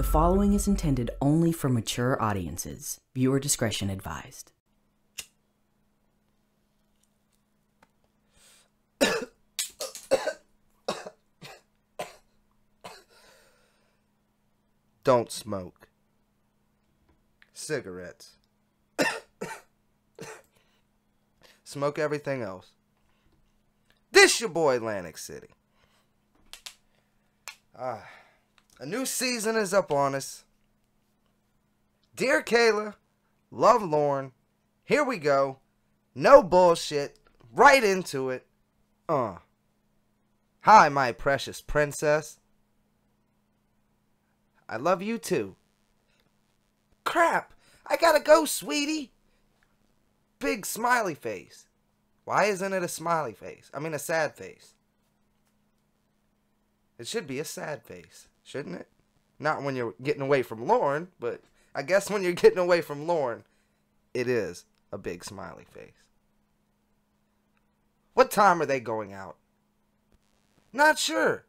The following is intended only for mature audiences. Viewer discretion advised. Don't smoke. Cigarettes. smoke everything else. This your boy Atlantic City. Ah. A new season is up on us. Dear Kayla, love Lauren. Here we go. No bullshit. Right into it. Uh. Hi, my precious princess. I love you too. Crap! I gotta go, sweetie! Big smiley face. Why isn't it a smiley face? I mean, a sad face. It should be a sad face shouldn't it? Not when you're getting away from Lauren, but I guess when you're getting away from Lauren, it is a big smiley face. What time are they going out? Not sure.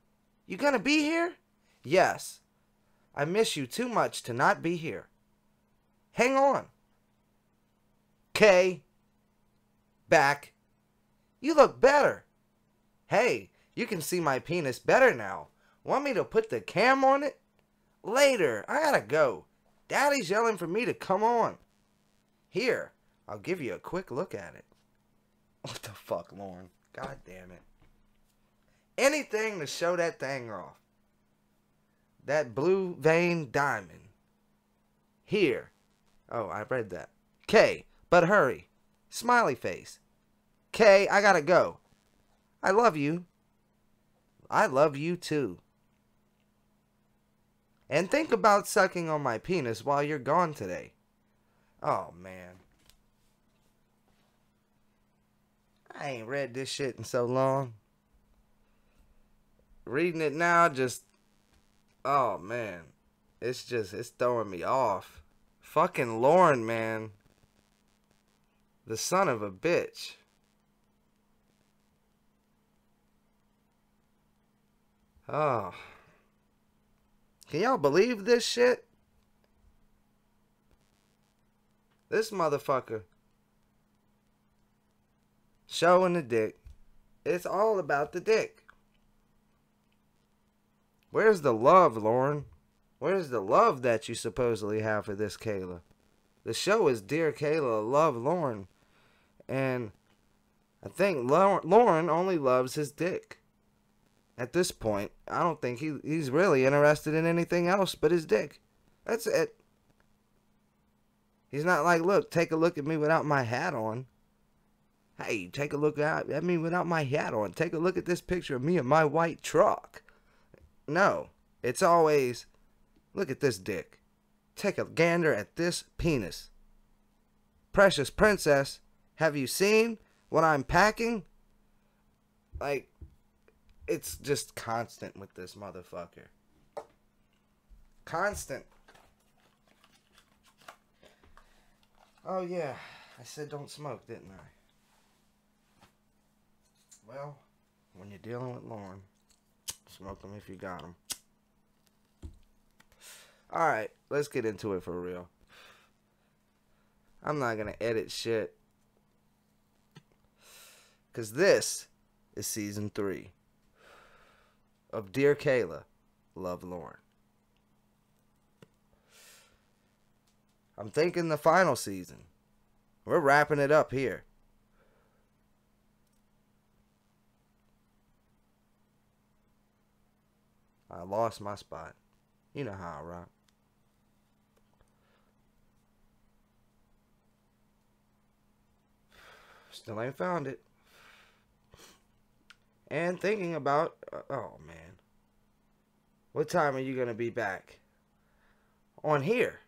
You gonna be here? Yes. I miss you too much to not be here. Hang on. Kay. Back. You look better. Hey, you can see my penis better now. Want me to put the cam on it? Later, I gotta go. Daddy's yelling for me to come on. Here, I'll give you a quick look at it. What the fuck, Lauren? God damn it. Anything to show that thing off. That blue vein diamond. Here. Oh, I read that. K, but hurry. Smiley face. K, I gotta go. I love you. I love you too. And think about sucking on my penis while you're gone today. Oh, man. I ain't read this shit in so long. Reading it now just... Oh, man. It's just, it's throwing me off. Fucking Lauren, man. The son of a bitch. Oh. Can y'all believe this shit? This motherfucker. Showing the dick. It's all about the dick. Where's the love, Lauren? Where's the love that you supposedly have for this Kayla? The show is Dear Kayla, Love Lauren. And I think Lauren only loves his dick. At this point, I don't think he, he's really interested in anything else but his dick. That's it. He's not like, look, take a look at me without my hat on. Hey, take a look at, at me without my hat on. Take a look at this picture of me and my white truck. No, it's always, look at this dick. Take a gander at this penis. Precious princess, have you seen what I'm packing? Like, it's just constant with this motherfucker. Constant. Oh yeah, I said don't smoke, didn't I? Well, when you're dealing with Lauren, smoke them if you got them. All right, let's get into it for real. I'm not gonna edit shit. Cause this is season three of Dear Kayla, Love Lauren. I'm thinking the final season. We're wrapping it up here. I lost my spot. You know how I rock. Still ain't found it. And thinking about, uh, oh man. What time are you going to be back? On here.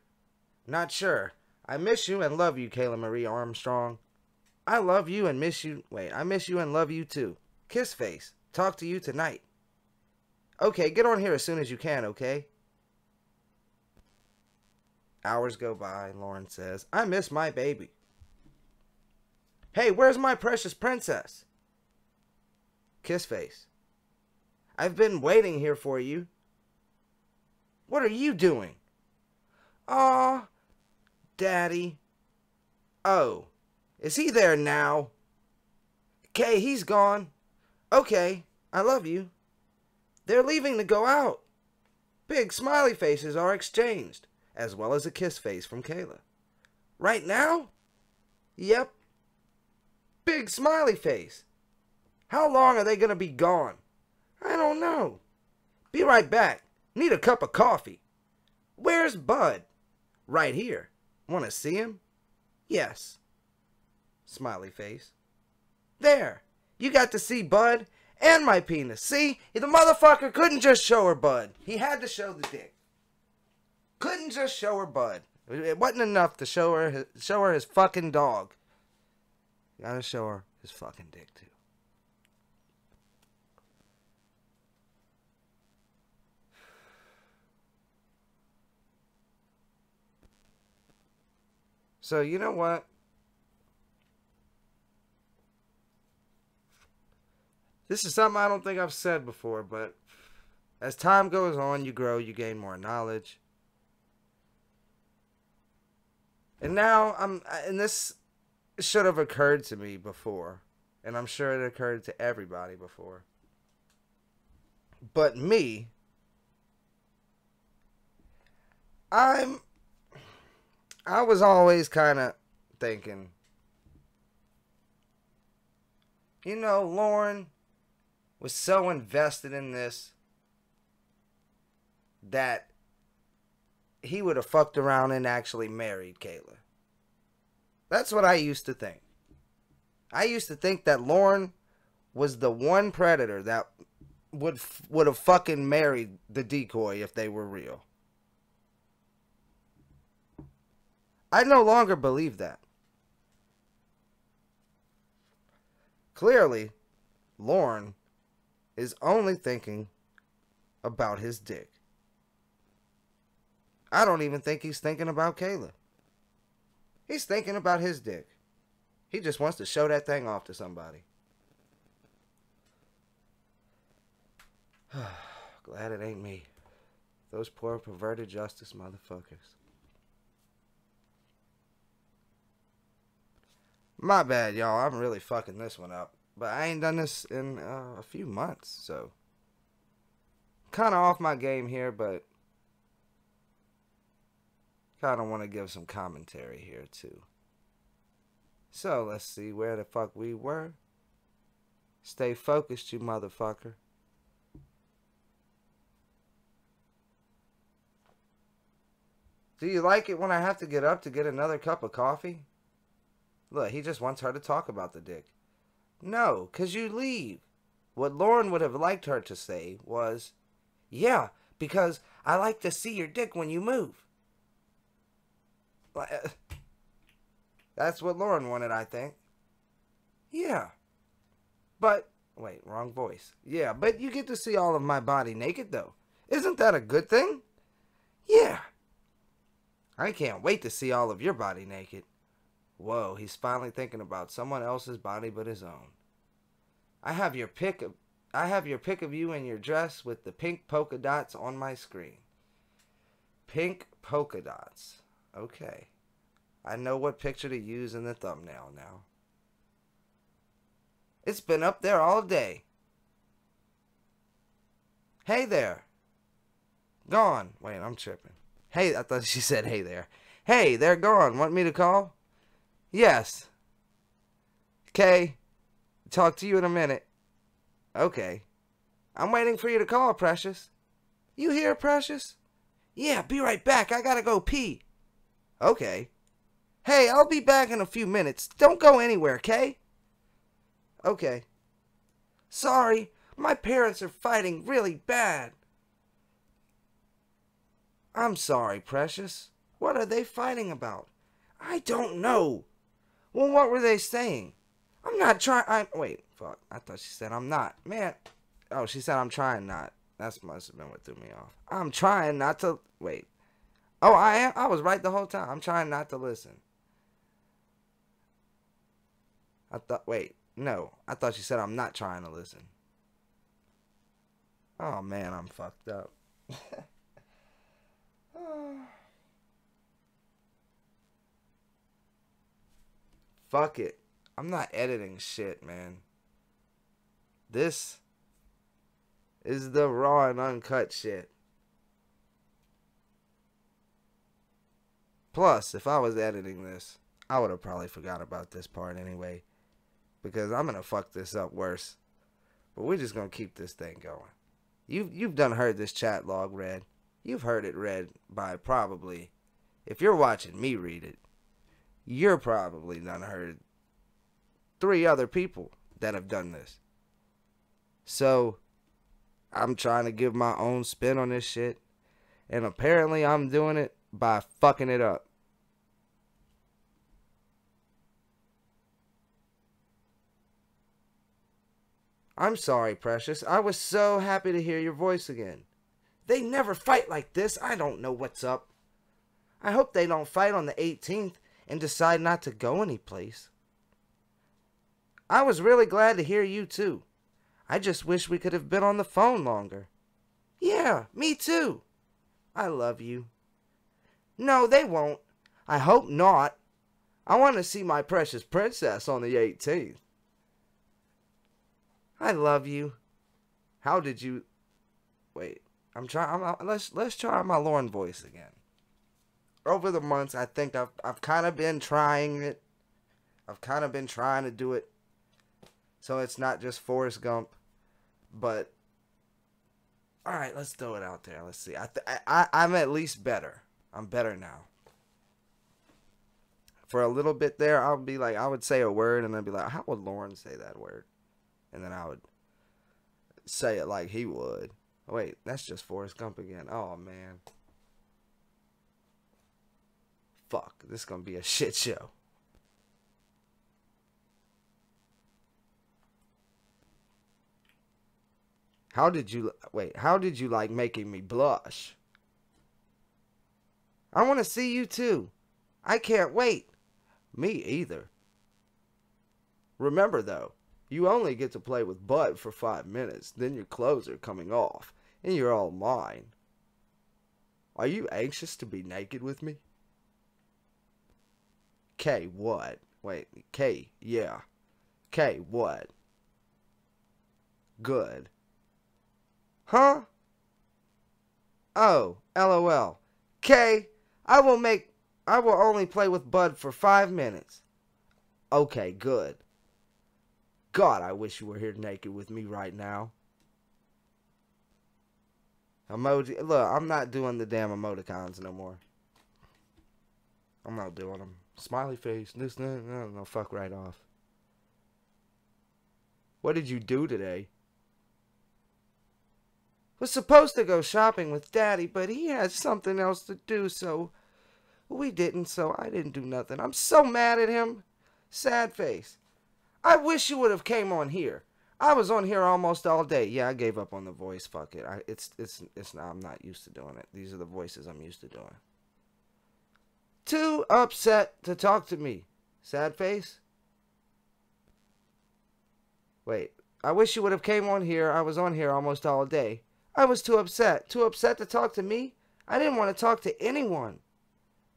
Not sure. I miss you and love you, Kayla Marie Armstrong. I love you and miss you. Wait, I miss you and love you too. Kiss face. Talk to you tonight. Okay, get on here as soon as you can, okay? Hours go by, Lauren says, I miss my baby. Hey, where's my precious princess? Kiss face. I've been waiting here for you. What are you doing? Ah, Daddy. Oh, is he there now? Okay, he's gone. Okay, I love you. They're leaving to go out. Big smiley faces are exchanged, as well as a kiss face from Kayla. Right now? Yep. Big smiley face. How long are they going to be gone? I don't know. Be right back. Need a cup of coffee. Where's Bud? Right here. Want to see him? Yes. Smiley face. There. You got to see Bud and my penis. See? The motherfucker couldn't just show her Bud. He had to show the dick. Couldn't just show her Bud. It wasn't enough to show her his, show her his fucking dog. gotta show her his fucking dick too. So you know what? This is something I don't think I've said before, but as time goes on, you grow, you gain more knowledge. And now I'm, and this should have occurred to me before, and I'm sure it occurred to everybody before. But me, I'm I was always kind of thinking, you know, Lauren was so invested in this that he would have fucked around and actually married Kayla. That's what I used to think. I used to think that Lauren was the one predator that would would have fucking married the decoy if they were real. I no longer believe that. Clearly, Lorne is only thinking about his dick. I don't even think he's thinking about Kayla. He's thinking about his dick. He just wants to show that thing off to somebody. Glad it ain't me. Those poor perverted justice motherfuckers. My bad, y'all. I'm really fucking this one up. But I ain't done this in uh, a few months, so. Kind of off my game here, but. Kind of want to give some commentary here, too. So, let's see where the fuck we were. Stay focused, you motherfucker. Do you like it when I have to get up to get another cup of coffee? Look, he just wants her to talk about the dick. No, 'cause you leave. What Lauren would have liked her to say was, Yeah, because I like to see your dick when you move. Uh, that's what Lauren wanted, I think. Yeah. But, wait, wrong voice. Yeah, but you get to see all of my body naked, though. Isn't that a good thing? Yeah. I can't wait to see all of your body naked. Whoa, he's finally thinking about someone else's body but his own. I have your pick of I have your pick of you in your dress with the pink polka dots on my screen. Pink polka dots. Okay. I know what picture to use in the thumbnail now. It's been up there all day. Hey there. Gone. Wait, I'm tripping. Hey, I thought she said hey there. Hey, they're gone. Want me to call? Yes. Okay. Talk to you in a minute. Okay. I'm waiting for you to call, Precious. You here, Precious? Yeah, be right back. I gotta go pee. Okay. Hey, I'll be back in a few minutes. Don't go anywhere, okay? Okay. Sorry, my parents are fighting really bad. I'm sorry, Precious. What are they fighting about? I don't know. Well, what were they saying? I'm not trying. I wait. Fuck. I thought she said I'm not. Man. Oh, she said I'm trying not. That's must have been what threw me off. I'm trying not to wait. Oh, I am. I was right the whole time. I'm trying not to listen. I thought. Wait. No. I thought she said I'm not trying to listen. Oh man, I'm fucked up. Fuck it. I'm not editing shit, man. This is the raw and uncut shit. Plus, if I was editing this, I would have probably forgot about this part anyway. Because I'm going to fuck this up worse. But we're just going to keep this thing going. You've, you've done heard this chat log read. You've heard it read by probably, if you're watching me read it, you're probably done heard three other people that have done this. So I'm trying to give my own spin on this shit. And apparently I'm doing it by fucking it up. I'm sorry, Precious. I was so happy to hear your voice again. They never fight like this. I don't know what's up. I hope they don't fight on the 18th and decide not to go anyplace. I was really glad to hear you too. I just wish we could have been on the phone longer. Yeah, me too. I love you. No, they won't. I hope not. I want to see my precious princess on the 18th. I love you. How did you... Wait, I'm trying... I'm, let's, let's try my Lauren voice again over the months, I think I've I've kind of been trying it. I've kind of been trying to do it, so it's not just Forrest Gump, but all right, let's throw it out there. Let's see. I, th- I I'm at least better. I'm better now. For a little bit there, I'll be like, I would say a word, and I'd be like, how would Lauren say that word? And then I would say it like he would. Wait, that's just Forrest Gump again. Oh man fuck, this is gonna be a shit show. How did you wait? How did you like making me blush? I want to see you too. I can't wait. Me either. Remember though, you only get to play with Bud for five minutes, then your clothes are coming off, and you're all mine. Are you anxious to be naked with me? K what? Wait, K, yeah. K what? Good. Huh? Oh, lol. K, I will make, I will only play with Bud for five minutes. Okay, good. God, I wish you were here naked with me right now. Emoji, look, I'm not doing the damn emoticons no more. I'm not doing them smiley face, this, no, no, no, fuck right off. What did you do today? Was supposed to go shopping with Daddy, but he has something else to do, so we didn't, so I didn't do nothing. I'm so mad at him. Sad face. I wish you would have came on here. I was on here almost all day. Yeah, I gave up on the voice. Fuck it. I, it's it's it's. I'm not used to doing it. These are the voices I'm used to doing too upset to talk to me. Sad face. Wait, I wish you would have came on here. I was on here almost all day. I was too upset. Too upset to talk to me? I didn't want to talk to anyone.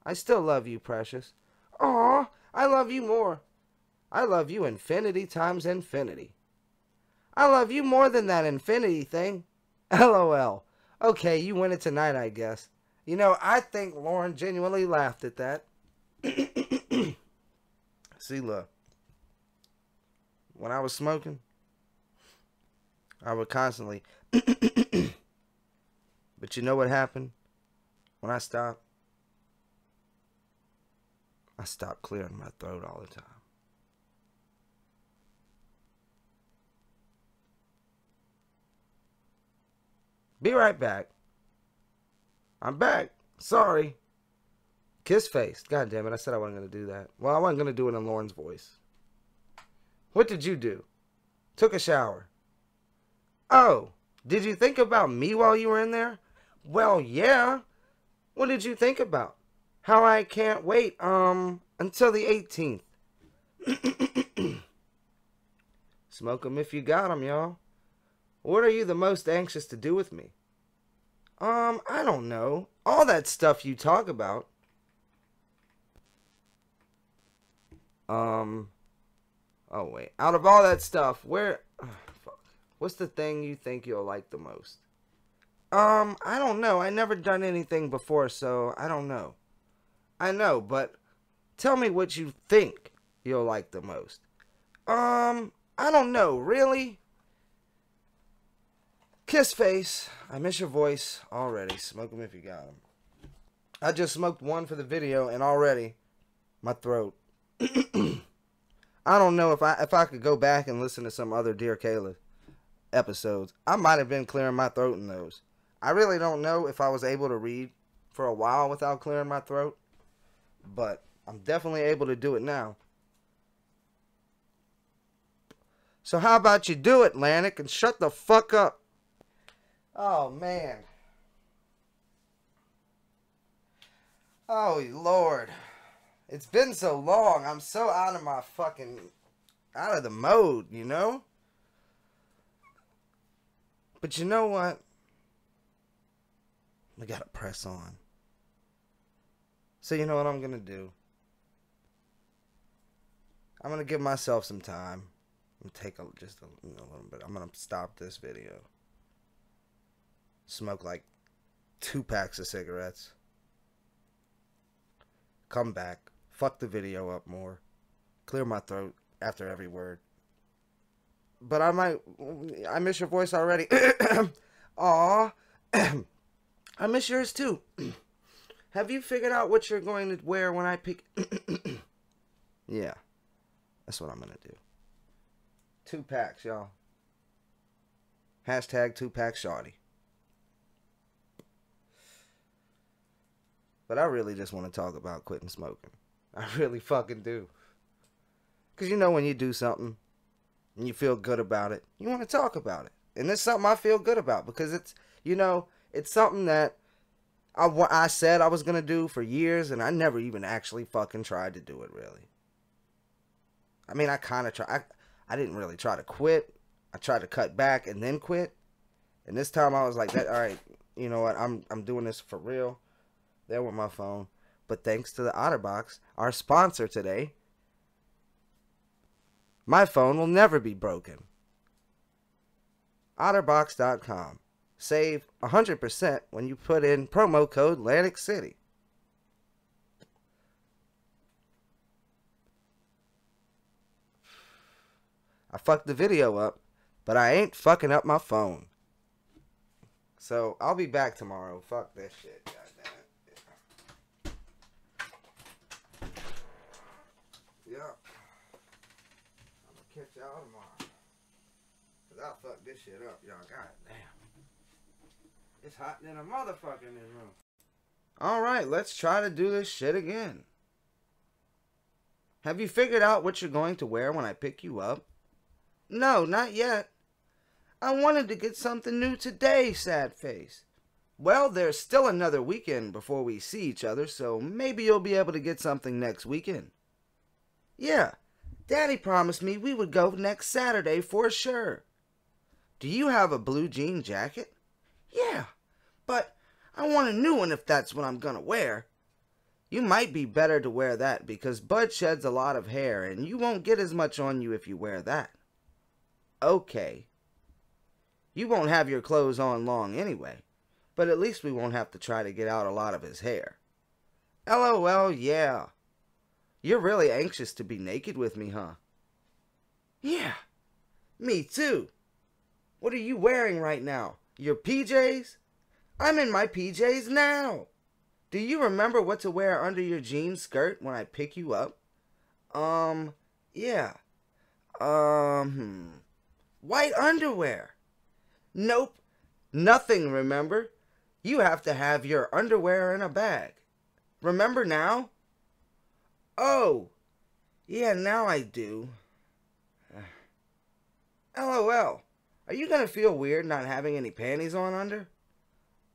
I still love you, precious. Aw, I love you more. I love you infinity times infinity. I love you more than that infinity thing. LOL. Okay, you win it tonight, I guess. You know, I think Lauren genuinely laughed at that. See, look, when I was smoking, I would constantly. but you know what happened when I stopped? I stopped clearing my throat all the time. Be right back. I'm back. Sorry. Kiss face. God damn it. I said I wasn't going to do that. Well, I wasn't going to do it in Lauren's voice. What did you do? Took a shower. Oh, did you think about me while you were in there? Well, yeah. What did you think about? How I can't wait, um, until the 18th. Smoke 'em if you got 'em, y'all. What are you the most anxious to do with me? Um, I don't know. All that stuff you talk about. Um, oh wait. Out of all that stuff, where, fuck. What's the thing you think you'll like the most? Um, I don't know. I never done anything before, so I don't know. I know, but tell me what you think you'll like the most. Um, I don't know, really? Kiss face. I miss your voice already. Smoke them if you got them. I just smoked one for the video, and already my throat. I don't know if I if I could go back and listen to some other Dear Kayla episodes. I might have been clearing my throat in those. I really don't know if I was able to read for a while without clearing my throat, but I'm definitely able to do it now. So how about you do it, Lanik, and shut the fuck up? Oh, man. Oh, Lord. It's been so long. I'm so out of my fucking... Out of the mode, you know? But you know what? We gotta press on. So you know what I'm gonna do? I'm gonna give myself some time. I'm take a, just a, a little bit. I'm gonna stop this video smoke like two packs of cigarettes, come back, fuck the video up more, clear my throat after every word. But I might, I miss your voice already. Aw, I miss yours too. Have you figured out what you're going to wear when I pick? yeah, that's what I'm gonna do. Two packs, y'all. Hashtag two pack shawty. But I really just want to talk about quitting smoking. I really fucking do. Because you know, when you do something and you feel good about it, you want to talk about it. And it's something I feel good about because it's, you know, it's something that I, I said I was going to do for years and I never even actually fucking tried to do it really. I mean, I kind of tried. I, I didn't really try to quit. I tried to cut back and then quit. And this time I was like, that, all right, you know what? I'm, I'm doing this for real. There went my phone. But thanks to the OtterBox, our sponsor today, my phone will never be broken. OtterBox.com. Save 100% when you put in promo code Atlantic City. I fucked the video up, but I ain't fucking up my phone. So I'll be back tomorrow. Fuck this shit, guys. catch y'all tomorrow. Cause I'll fuck this shit up, y'all. God damn. It's hot than a motherfucker in this room. Alright, let's try to do this shit again. Have you figured out what you're going to wear when I pick you up? No, not yet. I wanted to get something new today, sad face. Well, there's still another weekend before we see each other, so maybe you'll be able to get something next weekend. Yeah, Daddy promised me we would go next Saturday for sure. Do you have a blue jean jacket? Yeah, but I want a new one if that's what I'm going to wear. You might be better to wear that because Bud sheds a lot of hair and you won't get as much on you if you wear that. Okay. You won't have your clothes on long anyway, but at least we won't have to try to get out a lot of his hair. LOL, yeah. You're really anxious to be naked with me, huh? Yeah, me too. What are you wearing right now? Your PJs? I'm in my PJs now. Do you remember what to wear under your jean skirt when I pick you up? Um, yeah. Um, hmm. white underwear. Nope, nothing, remember? You have to have your underwear in a bag. Remember now? Oh! Yeah, now I do. LOL. Are you gonna feel weird not having any panties on under?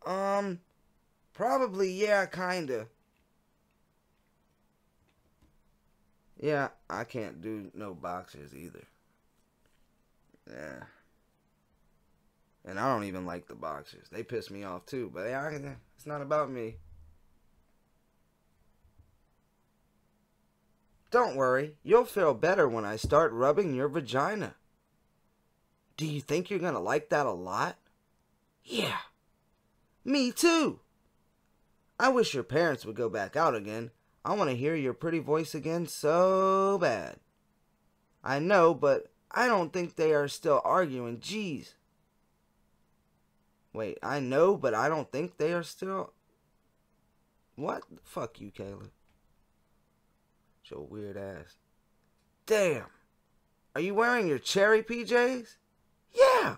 Um, probably, yeah, kinda. Yeah, I can't do no boxers either. Yeah. And I don't even like the boxers. They piss me off too, but I, it's not about me. Don't worry, you'll feel better when I start rubbing your vagina. Do you think you're going to like that a lot? Yeah. Me too. I wish your parents would go back out again. I want to hear your pretty voice again so bad. I know, but I don't think they are still arguing. Jeez. Wait, I know, but I don't think they are still... What? Fuck you, Caleb. Your weird ass. Damn. Are you wearing your cherry PJs? Yeah.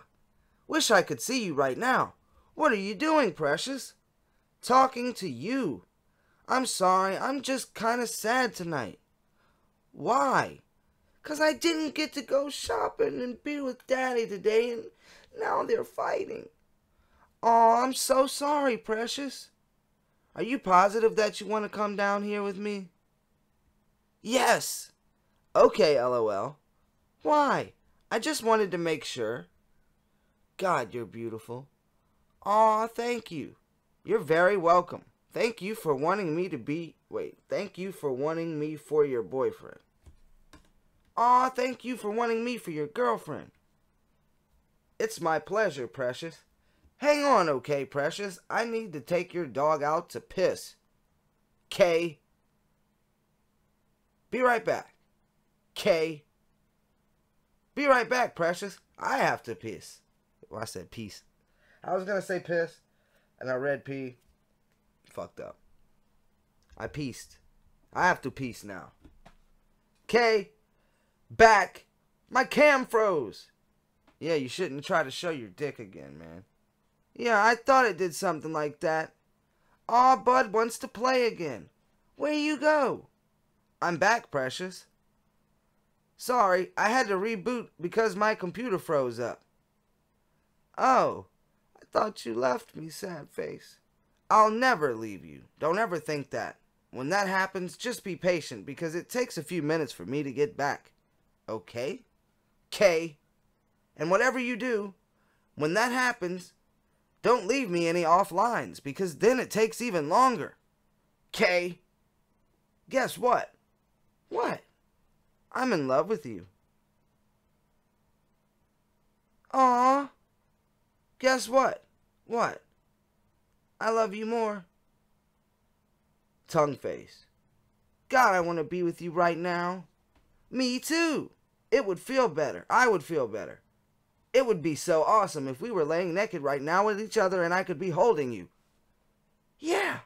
Wish I could see you right now. What are you doing, precious? Talking to you. I'm sorry, I'm just kind of sad tonight. Why? 'Cause I didn't get to go shopping and be with Daddy today, and now they're fighting. Oh, I'm so sorry, precious. Are you positive that you want to come down here with me? Yes! Okay, lol. Why? I just wanted to make sure. God, you're beautiful. Aw, thank you. You're very welcome. Thank you for wanting me to be... Wait, thank you for wanting me for your boyfriend. Aw, thank you for wanting me for your girlfriend. It's my pleasure, Precious. Hang on, okay, Precious. I need to take your dog out to piss. K. Be right back. K. Be right back, Precious. I have to piss. Well, I said peace. I was going to say piss, and I read P. Fucked up. I pieced. I have to piece now. K. Back. My cam froze. Yeah, you shouldn't try to show your dick again, man. Yeah, I thought it did something like that. Aw, Bud wants to play again. Where you go? I'm back, Precious. Sorry, I had to reboot because my computer froze up. Oh, I thought you left me, sad face. I'll never leave you. Don't ever think that. When that happens, just be patient because it takes a few minutes for me to get back. Okay? K. And whatever you do, when that happens, don't leave me any off lines because then it takes even longer. K. Guess what? What? I'm in love with you. Aw. Guess what? What? I love you more. Tongue face. God, I want to be with you right now. Me too. It would feel better. I would feel better. It would be so awesome if we were laying naked right now with each other and I could be holding you. Yeah.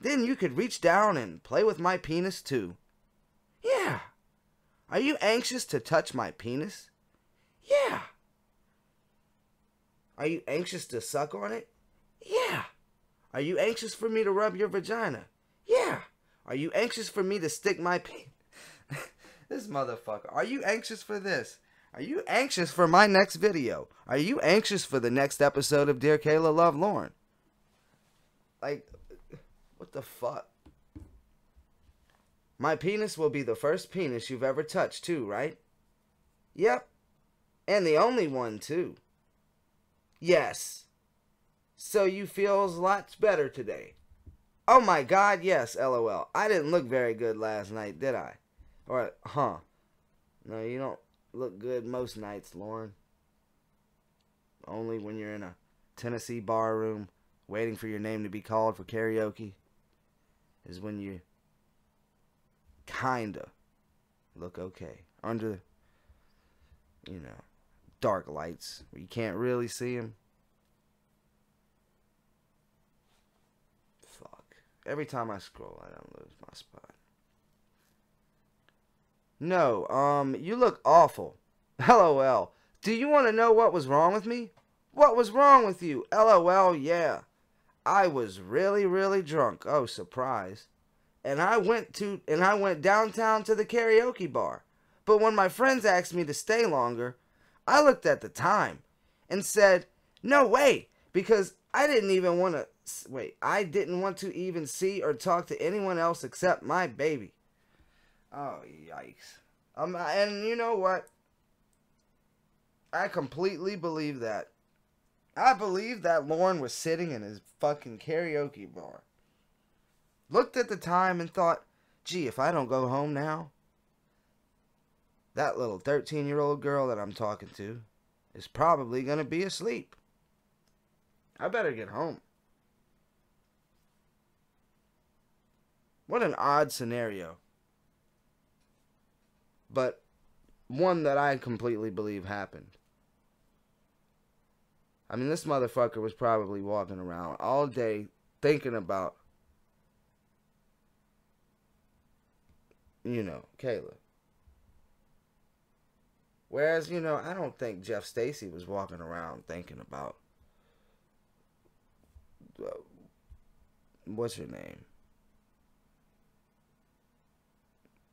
Then you could reach down and play with my penis too. Yeah. Are you anxious to touch my penis? Yeah. Are you anxious to suck on it? Yeah. Are you anxious for me to rub your vagina? Yeah. Are you anxious for me to stick my penis? this motherfucker. Are you anxious for this? Are you anxious for my next video? Are you anxious for the next episode of Dear Kayla Love Lauren? Like, what the fuck? My penis will be the first penis you've ever touched, too, right? Yep. And the only one, too. Yes. So you feels lots better today. Oh my god, yes, lol. I didn't look very good last night, did I? Or, huh. No, you don't look good most nights, Lauren. Only when you're in a Tennessee bar room waiting for your name to be called for karaoke is when you kinda look okay under you know dark lights where you can't really see them. Fuck. Every time I scroll, I don't lose my spot. No, um, you look awful. LOL. Do you want to know what was wrong with me? What was wrong with you? LOL, yeah. I was really, really drunk. Oh, surprise and I went to and I went downtown to the karaoke bar. But when my friends asked me to stay longer, I looked at the time and said, "No way," because I didn't even want to wait, I didn't want to even see or talk to anyone else except my baby. Oh, yikes. Um, and you know what? I completely believe that. I believe that Lauren was sitting in his fucking karaoke bar looked at the time and thought, gee, if I don't go home now, that little 13 year old girl that I'm talking to is probably going to be asleep. I better get home. What an odd scenario. But one that I completely believe happened. I mean, this motherfucker was probably walking around all day thinking about you know, Kayla. Whereas, you know, I don't think Jeff Stacy was walking around thinking about uh, what's her name?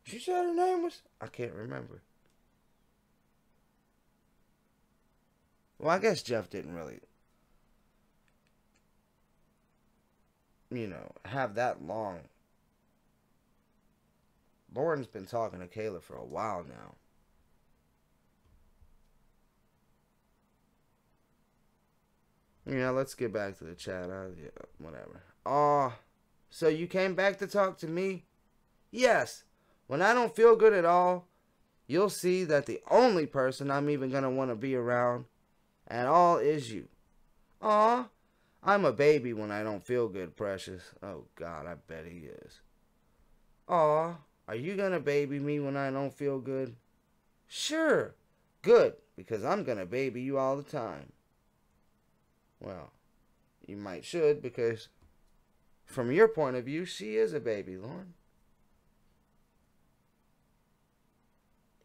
She said her name was I can't remember. Well, I guess Jeff didn't really you know, have that long Lauren's been talking to Kayla for a while now. Yeah, let's get back to the chat. yeah, whatever. Aw, uh, so you came back to talk to me? Yes. When I don't feel good at all, you'll see that the only person I'm even going to want to be around at all is you. Aw, I'm a baby when I don't feel good, precious. Oh, God, I bet he is. Aw, are you going to baby me when I don't feel good? Sure. Good, because I'm going to baby you all the time. Well, you might should, because from your point of view, she is a baby, Lauren.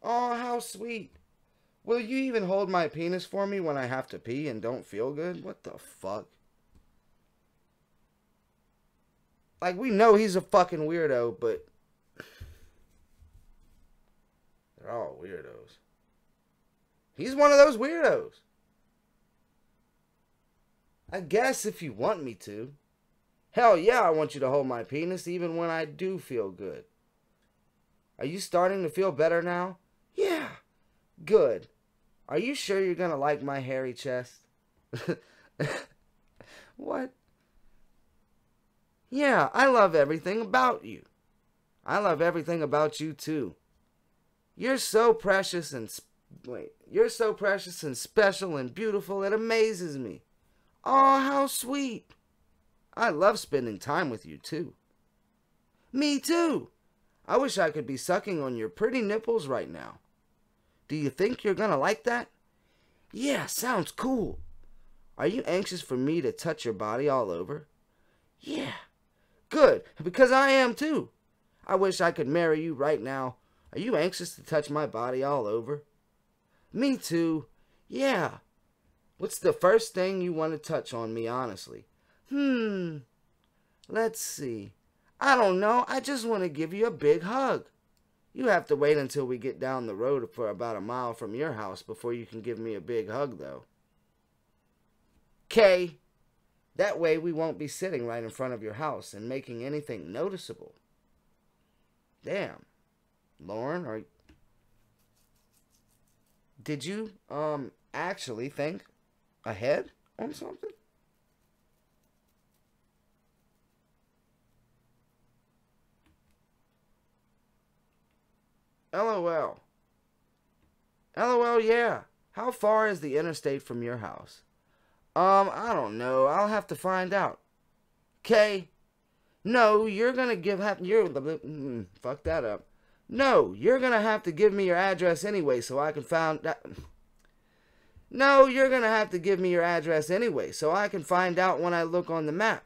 Oh, how sweet. Will you even hold my penis for me when I have to pee and don't feel good? What the fuck? Like, we know he's a fucking weirdo, but They're oh, all weirdos. He's one of those weirdos. I guess if you want me to. Hell yeah, I want you to hold my penis even when I do feel good. Are you starting to feel better now? Yeah. Good. Are you sure you're gonna like my hairy chest? what? Yeah, I love everything about you. I love everything about you too. You're so precious and wait, you're so precious and special and beautiful. It amazes me. Oh, how sweet. I love spending time with you too. Me too. I wish I could be sucking on your pretty nipples right now. Do you think you're gonna like that? Yeah, sounds cool. Are you anxious for me to touch your body all over? Yeah. Good, because I am too. I wish I could marry you right now are you anxious to touch my body all over? Me too. Yeah. What's the first thing you want to touch on me, honestly? Hmm. Let's see. I don't know. I just want to give you a big hug. You have to wait until we get down the road for about a mile from your house before you can give me a big hug, though. Kay. That way we won't be sitting right in front of your house and making anything noticeable. Damn. Lauren, are you... did you um actually think ahead on something? LOL. LOL, yeah. How far is the interstate from your house? Um, I don't know. I'll have to find out. Okay. No, you're gonna give half. you're mm, fuck that up. No, you're going to have to give me your address anyway so I can find out. No, you're going to have to give me your address anyway so I can find out when I look on the map.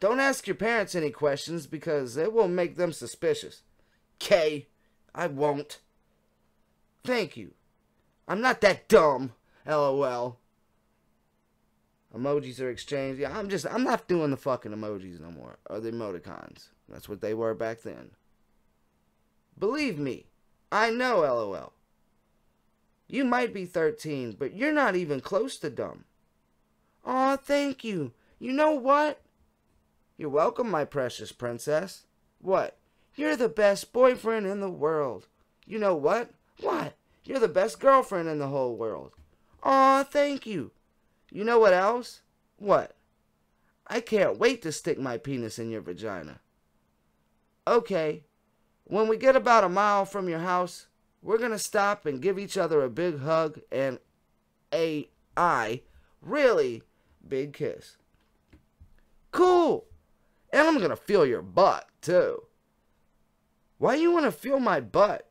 Don't ask your parents any questions because it will make them suspicious. Kay, I won't. Thank you. I'm not that dumb. LOL. Emojis are exchanged. Yeah, I'm just, I'm not doing the fucking emojis no more. Or the emoticons. That's what they were back then. Believe me, I know, lol. You might be 13, but you're not even close to dumb. Aw, thank you. You know what? You're welcome, my precious princess. What? You're the best boyfriend in the world. You know what? What? You're the best girlfriend in the whole world. Aw, thank you. You know what else? What? I can't wait to stick my penis in your vagina. Okay, when we get about a mile from your house, we're going to stop and give each other a big hug and a I really big kiss. Cool. And I'm going to feel your butt, too. Why you want to feel my butt?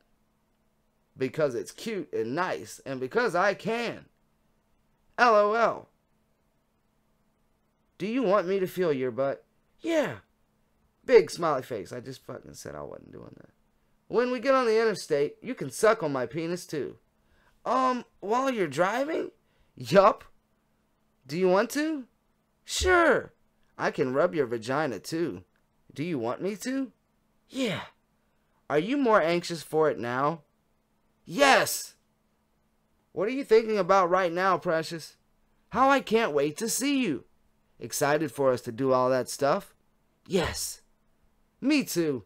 Because it's cute and nice and because I can. LOL. Do you want me to feel your butt? Yeah, Big smiley face. I just fucking said I wasn't doing that. When we get on the interstate, you can suck on my penis too. Um, while you're driving? Yup. Do you want to? Sure. I can rub your vagina too. Do you want me to? Yeah. Are you more anxious for it now? Yes! What are you thinking about right now, Precious? How I can't wait to see you! Excited for us to do all that stuff? Yes. Me too.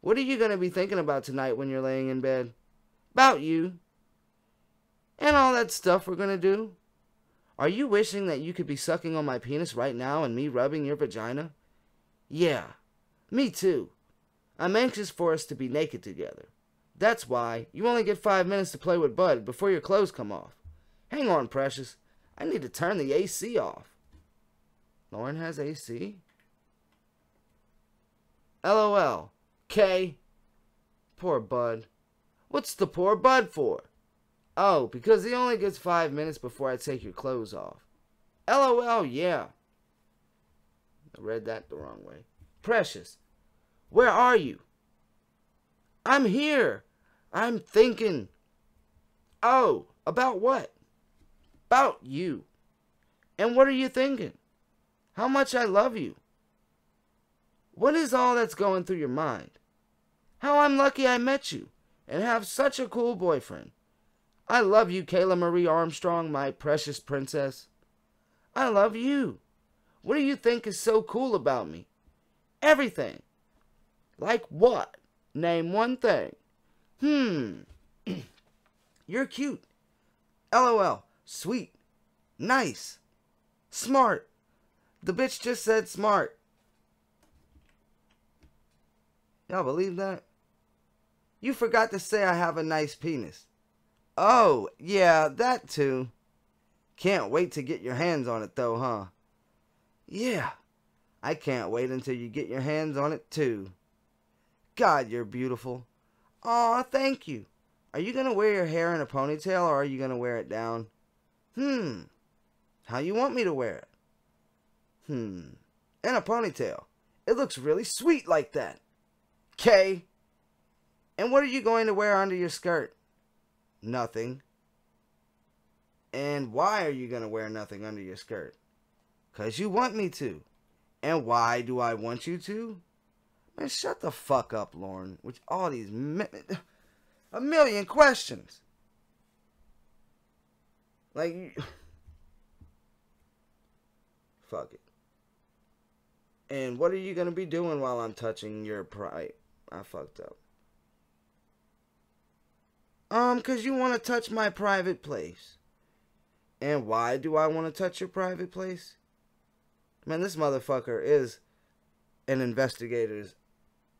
What are you going to be thinking about tonight when you're laying in bed? About you. And all that stuff we're going to do. Are you wishing that you could be sucking on my penis right now and me rubbing your vagina? Yeah. Me too. I'm anxious for us to be naked together. That's why you only get five minutes to play with Bud before your clothes come off. Hang on, precious. I need to turn the AC off. Lauren has AC? LOL. K. Poor Bud. What's the poor Bud for? Oh, because he only gets five minutes before I take your clothes off. LOL, yeah. I read that the wrong way. Precious, where are you? I'm here. I'm thinking. Oh, about what? About you. And what are you thinking? How much I love you. What is all that's going through your mind? How I'm lucky I met you and have such a cool boyfriend. I love you, Kayla Marie Armstrong, my precious princess. I love you. What do you think is so cool about me? Everything. Like what? Name one thing. Hmm. You're cute. LOL. Sweet. Nice. Smart. The bitch just said smart. Y'all believe that? You forgot to say I have a nice penis. Oh, yeah, that too. Can't wait to get your hands on it though, huh? Yeah, I can't wait until you get your hands on it too. God, you're beautiful. Aw, thank you. Are you going to wear your hair in a ponytail or are you going to wear it down? Hmm. How you want me to wear it? Hmm. In a ponytail. It looks really sweet like that. Okay. And what are you going to wear under your skirt? Nothing. And why are you going to wear nothing under your skirt? Because you want me to. And why do I want you to? Man, shut the fuck up, Lauren. With all these. Mi a million questions. Like. fuck it. And what are you going to be doing while I'm touching your pride? I fucked up. Um, because you want to touch my private place. And why do I want to touch your private place? Man, this motherfucker is an investigator's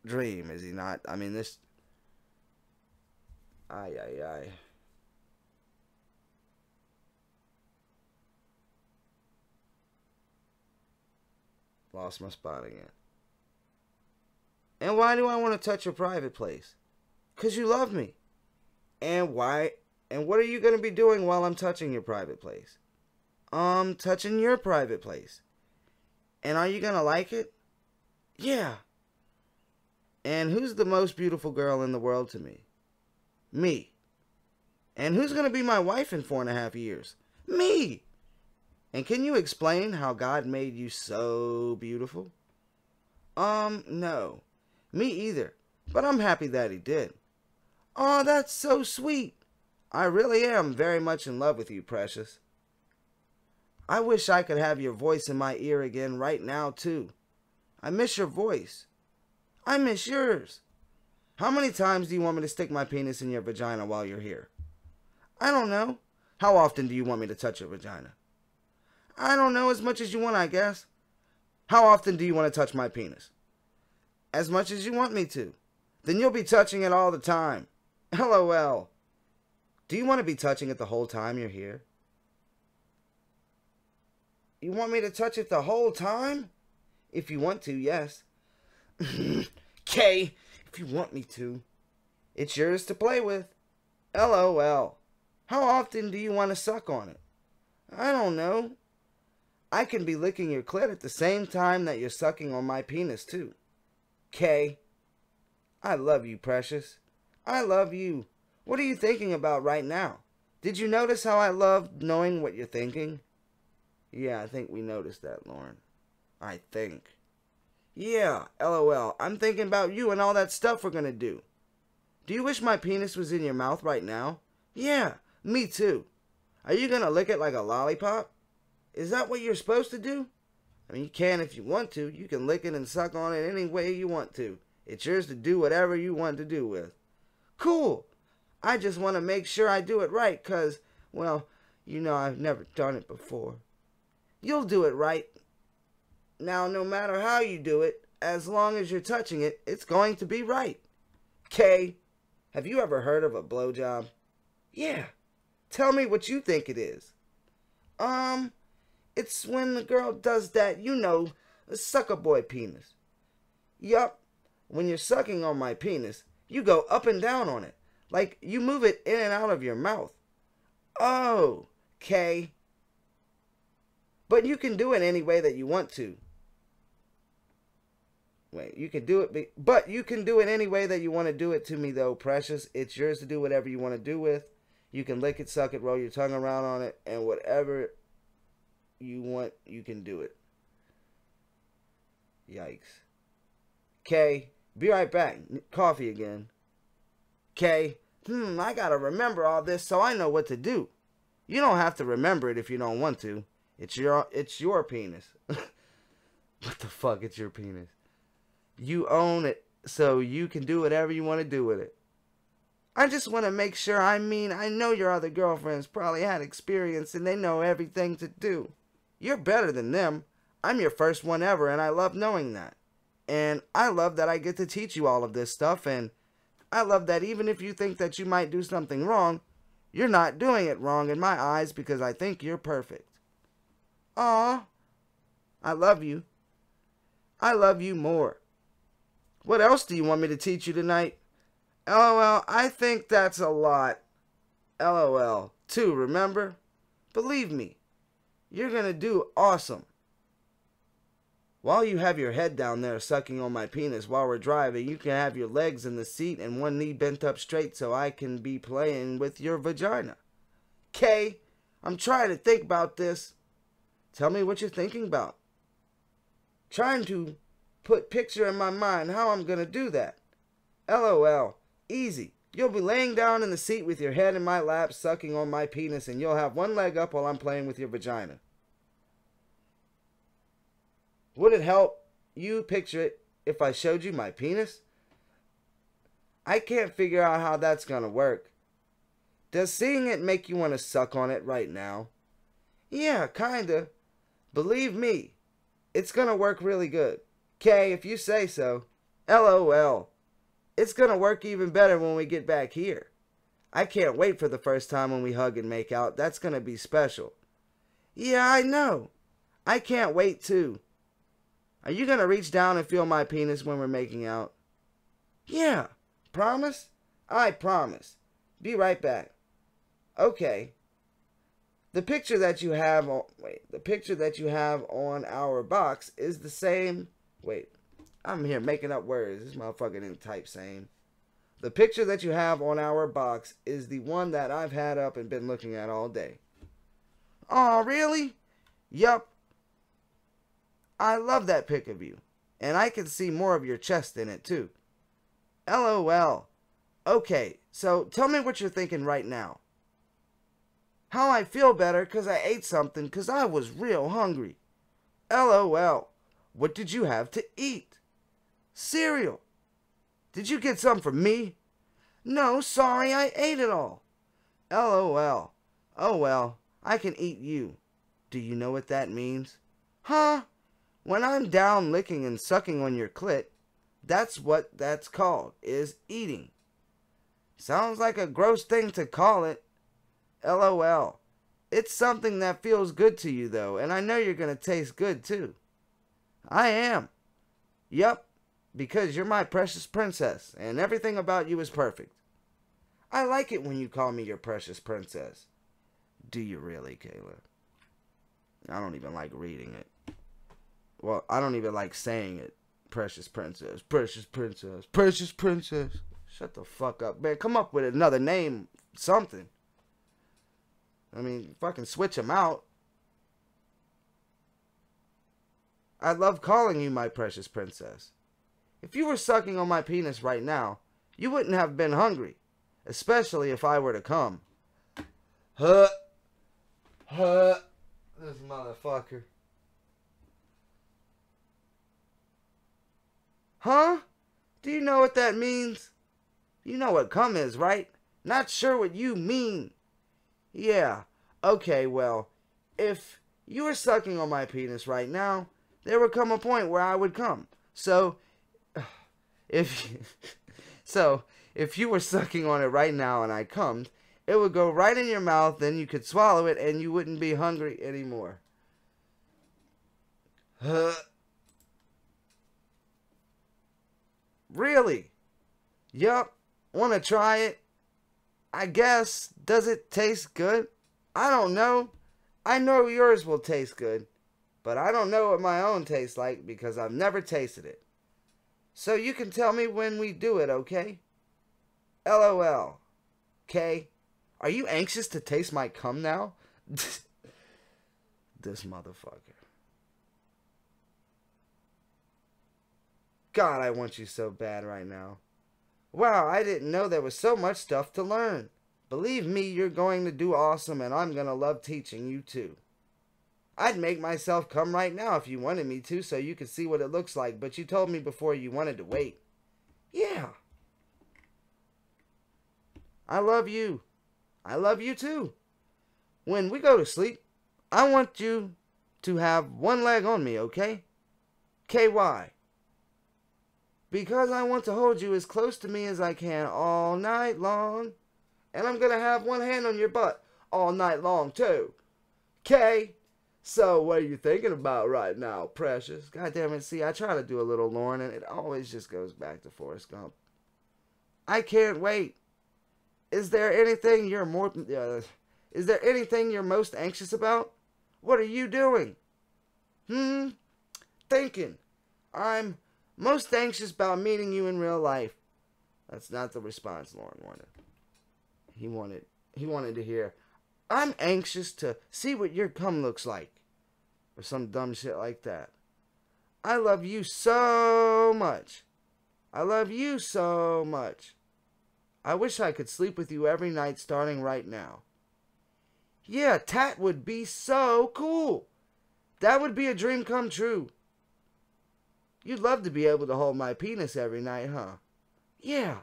dream, is he not? I mean, this... I I I Lost my spot again. And why do I want to touch your private place? Because you love me. And why? And what are you going to be doing while I'm touching your private place? Um, touching your private place. And are you going to like it? Yeah. And who's the most beautiful girl in the world to me? Me. And who's going to be my wife in four and a half years? Me. And can you explain how God made you so beautiful? Um, no. Me either, but I'm happy that he did. Aw, oh, that's so sweet. I really am very much in love with you, precious. I wish I could have your voice in my ear again right now, too. I miss your voice. I miss yours. How many times do you want me to stick my penis in your vagina while you're here? I don't know. How often do you want me to touch your vagina? I don't know as much as you want, I guess. How often do you want to touch my penis? as much as you want me to. Then you'll be touching it all the time. LOL. Do you want to be touching it the whole time you're here? You want me to touch it the whole time? If you want to, yes. K, if you want me to. It's yours to play with. LOL. How often do you want to suck on it? I don't know. I can be licking your clit at the same time that you're sucking on my penis, too. Kay. I love you, precious. I love you. What are you thinking about right now? Did you notice how I love knowing what you're thinking? Yeah, I think we noticed that, Lauren. I think. Yeah, lol. I'm thinking about you and all that stuff we're gonna do. Do you wish my penis was in your mouth right now? Yeah, me too. Are you gonna lick it like a lollipop? Is that what you're supposed to do? I mean, you can if you want to. You can lick it and suck on it any way you want to. It's yours to do whatever you want to do with. Cool. I just want to make sure I do it right because, well, you know I've never done it before. You'll do it right. Now, no matter how you do it, as long as you're touching it, it's going to be right. Kay, have you ever heard of a blowjob? Yeah. Tell me what you think it is. Um, it's when the girl does that, you know, a sucker boy penis. Yup, when you're sucking on my penis, you go up and down on it. Like you move it in and out of your mouth. Oh, okay. But you can do it any way that you want to. Wait, you can do it, but you can do it any way that you want to do it to me, though, precious. It's yours to do whatever you want to do with. You can lick it, suck it, roll your tongue around on it, and whatever you want, you can do it. Yikes. K, be right back. Coffee again. K, hmm, I gotta remember all this so I know what to do. You don't have to remember it if you don't want to. It's your it's your penis. what the fuck? It's your penis. You own it, so you can do whatever you want to do with it. I just want to make sure. I mean, I know your other girlfriends probably had experience and they know everything to do. You're better than them. I'm your first one ever, and I love knowing that. And I love that I get to teach you all of this stuff, and I love that even if you think that you might do something wrong, you're not doing it wrong in my eyes because I think you're perfect. Aw, I love you. I love you more. What else do you want me to teach you tonight? LOL, I think that's a lot. LOL, too, remember? Believe me, you're going to do awesome. While you have your head down there sucking on my penis while we're driving, you can have your legs in the seat and one knee bent up straight so I can be playing with your vagina. Kay, I'm trying to think about this. Tell me what you're thinking about. Trying to put picture in my mind how I'm going to do that. LOL. Easy. You'll be laying down in the seat with your head in my lap, sucking on my penis, and you'll have one leg up while I'm playing with your vagina. Would it help you picture it if I showed you my penis? I can't figure out how that's gonna work. Does seeing it make you want to suck on it right now? Yeah, kinda. Believe me, it's gonna work really good. Kay, if you say so. LOL. It's gonna work even better when we get back here. I can't wait for the first time when we hug and make out. That's gonna be special. Yeah, I know. I can't wait too. Are you gonna reach down and feel my penis when we're making out? Yeah. Promise? I promise. Be right back. Okay. The picture that you have on wait, the picture that you have on our box is the same wait. I'm here making up words. This motherfucker didn't type same. The picture that you have on our box is the one that I've had up and been looking at all day. Oh, really? Yup, I love that pic of you, and I can see more of your chest in it too. LOL. Okay, so tell me what you're thinking right now. How I feel better because I ate something because I was real hungry. LOL. What did you have to eat? Cereal. Did you get some from me? No, sorry, I ate it all. LOL. Oh well, I can eat you. Do you know what that means? Huh? When I'm down licking and sucking on your clit, that's what that's called, is eating. Sounds like a gross thing to call it. LOL. It's something that feels good to you, though, and I know you're going to taste good, too. I am. Yup, because you're my precious princess, and everything about you is perfect. I like it when you call me your precious princess. Do you really, Kayla? I don't even like reading it well, I don't even like saying it. Precious princess, precious princess, precious princess. Shut the fuck up, man. Come up with another name, something. I mean, fucking switch them out. I love calling you my precious princess. If you were sucking on my penis right now, you wouldn't have been hungry, especially if I were to come. Huh. Huh. This motherfucker. Huh? Do you know what that means? You know what come is, right? Not sure what you mean. Yeah, okay, well, if you were sucking on my penis right now, there would come a point where I would come. So, if you, so if you were sucking on it right now and I cummed, it would go right in your mouth, then you could swallow it and you wouldn't be hungry anymore. Really? Yup. Wanna try it? I guess. Does it taste good? I don't know. I know yours will taste good, but I don't know what my own tastes like because I've never tasted it. So you can tell me when we do it, okay? LOL. Kay, are you anxious to taste my cum now? this motherfucker. God, I want you so bad right now. Wow, I didn't know there was so much stuff to learn. Believe me, you're going to do awesome and I'm going to love teaching you too. I'd make myself come right now if you wanted me to so you could see what it looks like, but you told me before you wanted to wait. Yeah. I love you. I love you too. When we go to sleep, I want you to have one leg on me, okay? KY because I want to hold you as close to me as I can all night long. And I'm going to have one hand on your butt all night long, too. Okay? So, what are you thinking about right now, precious? God damn it. See, I try to do a little Lauren, and it always just goes back to Forrest Gump. I can't wait. Is there anything you're more... Uh, is there anything you're most anxious about? What are you doing? Hmm? Thinking. I'm most anxious about meeting you in real life. That's not the response Lauren wanted. He wanted he wanted to hear, I'm anxious to see what your cum looks like. Or some dumb shit like that. I love you so much. I love you so much. I wish I could sleep with you every night starting right now. Yeah, Tat would be so cool. That would be a dream come true. You'd love to be able to hold my penis every night, huh? Yeah.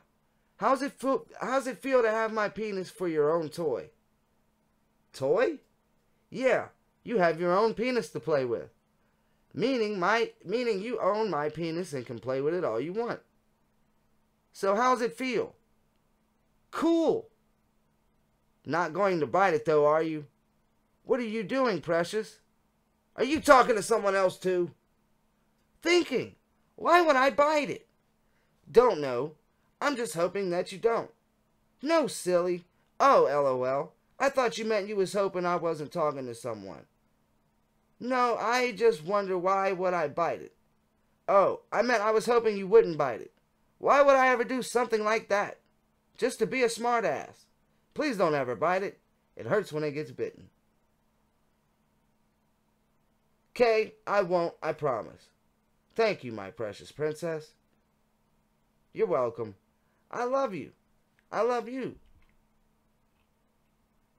How's it feel, how's it feel to have my penis for your own toy? Toy? Yeah, you have your own penis to play with. Meaning my meaning you own my penis and can play with it all you want. So how's it feel? Cool. Not going to bite it though, are you? What are you doing, precious? Are you talking to someone else too? thinking? Why would I bite it? Don't know. I'm just hoping that you don't. No, silly. Oh, lol. I thought you meant you was hoping I wasn't talking to someone. No, I just wonder why would I bite it? Oh, I meant I was hoping you wouldn't bite it. Why would I ever do something like that? Just to be a smartass. Please don't ever bite it. It hurts when it gets bitten. Okay, I won't, I promise. Thank you, my precious princess. You're welcome. I love you. I love you.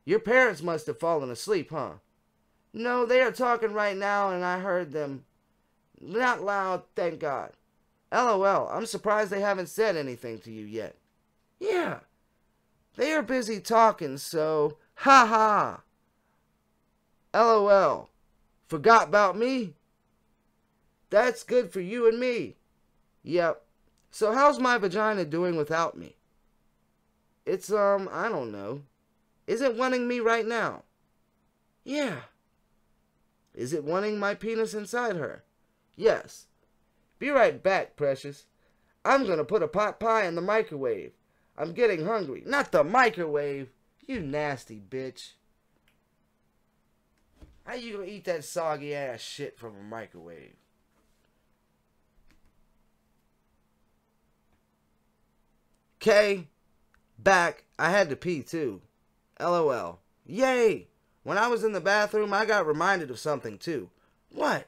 Your parents must have fallen asleep, huh? No, they are talking right now, and I heard them. Not loud, thank God. LOL, I'm surprised they haven't said anything to you yet. Yeah, they are busy talking, so ha ha. LOL, forgot about me? That's good for you and me. Yep. So how's my vagina doing without me? It's, um, I don't know. Is it wanting me right now? Yeah. Is it wanting my penis inside her? Yes. Be right back, precious. I'm gonna put a pot pie in the microwave. I'm getting hungry. Not the microwave. You nasty bitch. How you gonna eat that soggy ass shit from a microwave? Okay, back. I had to pee too. LOL. Yay! When I was in the bathroom, I got reminded of something too. What?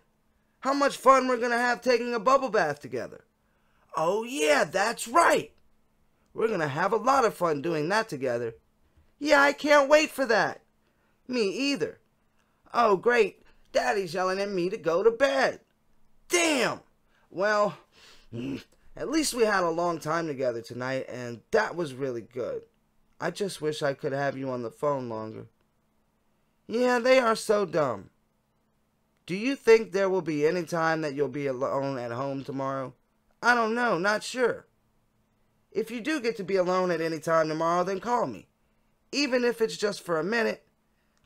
How much fun we're gonna have taking a bubble bath together. Oh yeah, that's right. We're gonna have a lot of fun doing that together. Yeah, I can't wait for that. Me either. Oh great, Daddy's yelling at me to go to bed. Damn! Well, at least we had a long time together tonight, and that was really good. I just wish I could have you on the phone longer. Yeah, they are so dumb. Do you think there will be any time that you'll be alone at home tomorrow? I don't know, not sure. If you do get to be alone at any time tomorrow, then call me. Even if it's just for a minute,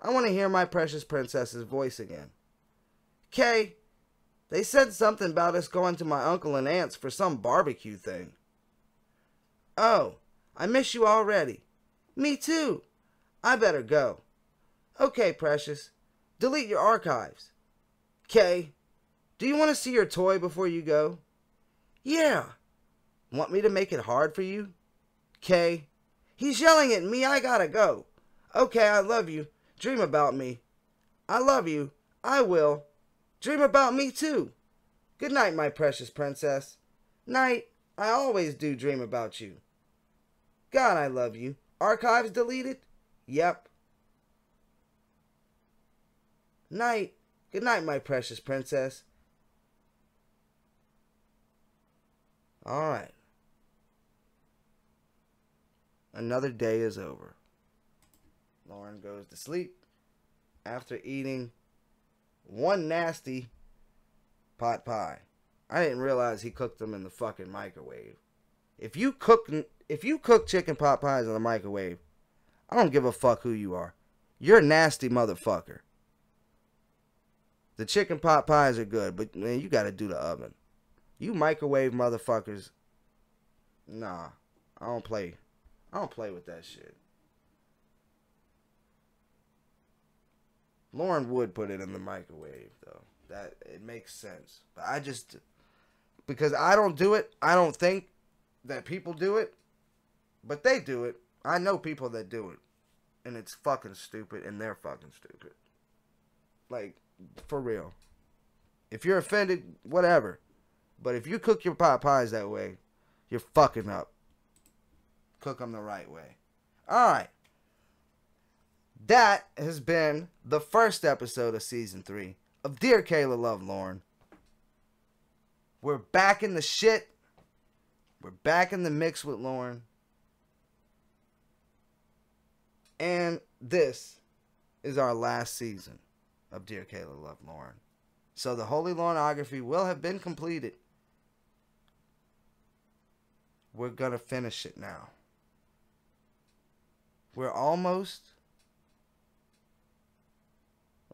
I want to hear my precious princess's voice again. Kay, they said something about us going to my uncle and aunt's for some barbecue thing. Oh, I miss you already. Me too. I better go. Okay, precious. Delete your archives. Kay, do you want to see your toy before you go? Yeah. Want me to make it hard for you? Kay, he's yelling at me. I gotta go. Okay, I love you. Dream about me. I love you. I will. Dream about me too. Good night, my precious princess. Night, I always do dream about you. God, I love you. Archives deleted? Yep. Night. Good night, my precious princess. Alright. Another day is over. Lauren goes to sleep. After eating one nasty pot pie. I didn't realize he cooked them in the fucking microwave. If you cook if you cook chicken pot pies in the microwave, I don't give a fuck who you are. You're a nasty motherfucker. The chicken pot pies are good, but man, you got to do the oven. You microwave motherfuckers. Nah, I don't play. I don't play with that shit. Lauren would put it in the microwave though. That it makes sense. But I just because I don't do it, I don't think that people do it, but they do it. I know people that do it. And it's fucking stupid and they're fucking stupid. Like for real. If you're offended, whatever. But if you cook your pot pies that way, you're fucking up. Cook them the right way. All right that has been the first episode of season three of Dear Kayla Love Lauren. We're back in the shit. We're back in the mix with Lauren. And this is our last season of Dear Kayla Love Lauren. So the Holy Lornography will have been completed. We're going to finish it now. We're almost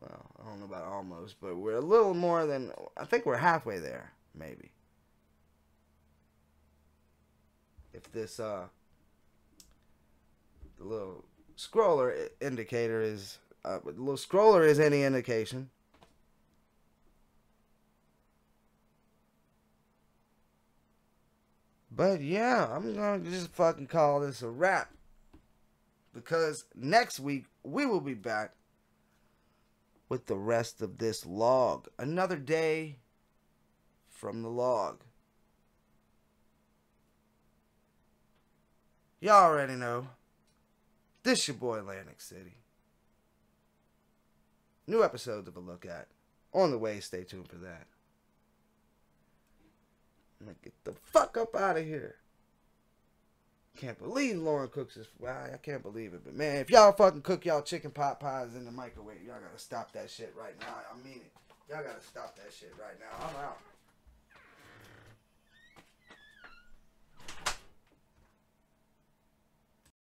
well, I don't know about almost, but we're a little more than, I think we're halfway there, maybe. If this, uh, the little scroller indicator is, uh, the little scroller is any indication. But yeah, I'm gonna just fucking call this a wrap. Because next week we will be back with the rest of this log. Another day from the log. Y'all already know. This your boy Atlantic City. New episodes of a look at. On the way, stay tuned for that. Now get the fuck up out of here. Can't believe Lauren cooks this. I, I can't believe it. But man, if y'all fucking cook y'all chicken pot pies in the microwave, y'all gotta stop that shit right now. I mean it. Y'all gotta stop that shit right now. I'm out.